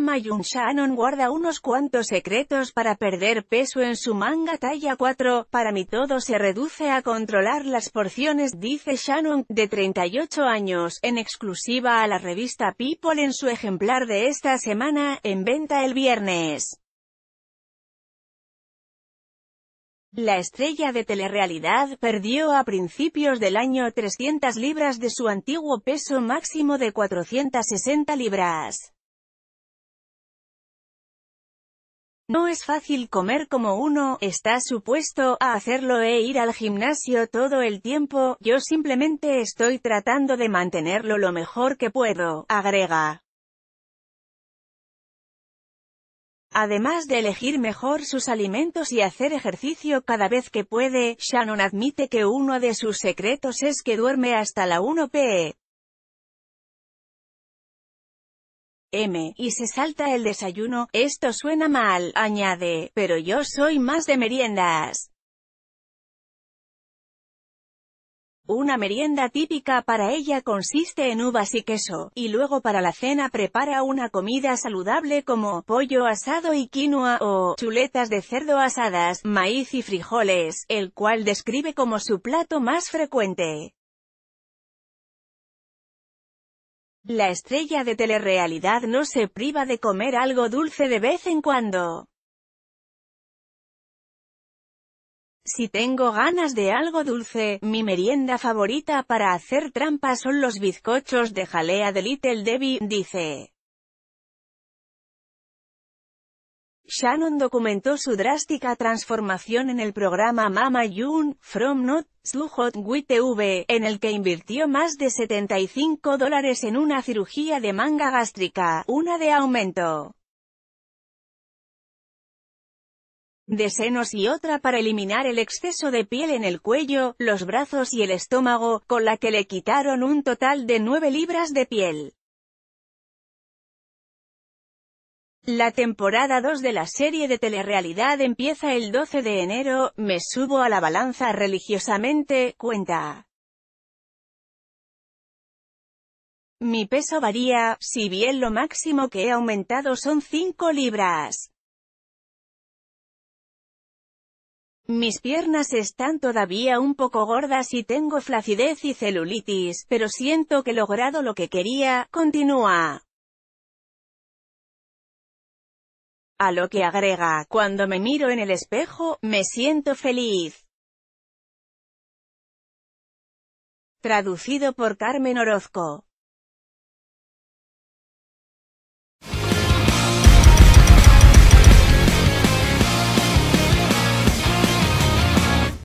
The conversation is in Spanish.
Mama Shannon guarda unos cuantos secretos para perder peso en su manga talla 4, para mí todo se reduce a controlar las porciones dice Shannon, de 38 años, en exclusiva a la revista People en su ejemplar de esta semana, en venta el viernes. La estrella de telerrealidad perdió a principios del año 300 libras de su antiguo peso máximo de 460 libras. No es fácil comer como uno está supuesto a hacerlo e ir al gimnasio todo el tiempo, yo simplemente estoy tratando de mantenerlo lo mejor que puedo, agrega. Además de elegir mejor sus alimentos y hacer ejercicio cada vez que puede, Shannon admite que uno de sus secretos es que duerme hasta la 1 p. M, y se salta el desayuno, esto suena mal, añade, pero yo soy más de meriendas. Una merienda típica para ella consiste en uvas y queso, y luego para la cena prepara una comida saludable como pollo asado y quinoa o chuletas de cerdo asadas, maíz y frijoles, el cual describe como su plato más frecuente. La estrella de telerrealidad no se priva de comer algo dulce de vez en cuando. Si tengo ganas de algo dulce, mi merienda favorita para hacer trampa son los bizcochos de jalea de Little Debbie, dice. Shannon documentó su drástica transformación en el programa Mama June, From Not, to Hot en el que invirtió más de 75 dólares en una cirugía de manga gástrica, una de aumento de senos y otra para eliminar el exceso de piel en el cuello, los brazos y el estómago, con la que le quitaron un total de 9 libras de piel. La temporada 2 de la serie de telerrealidad empieza el 12 de enero, me subo a la balanza religiosamente, cuenta. Mi peso varía, si bien lo máximo que he aumentado son 5 libras. Mis piernas están todavía un poco gordas y tengo flacidez y celulitis, pero siento que he logrado lo que quería, continúa. A lo que agrega, cuando me miro en el espejo, me siento feliz. Traducido por Carmen Orozco.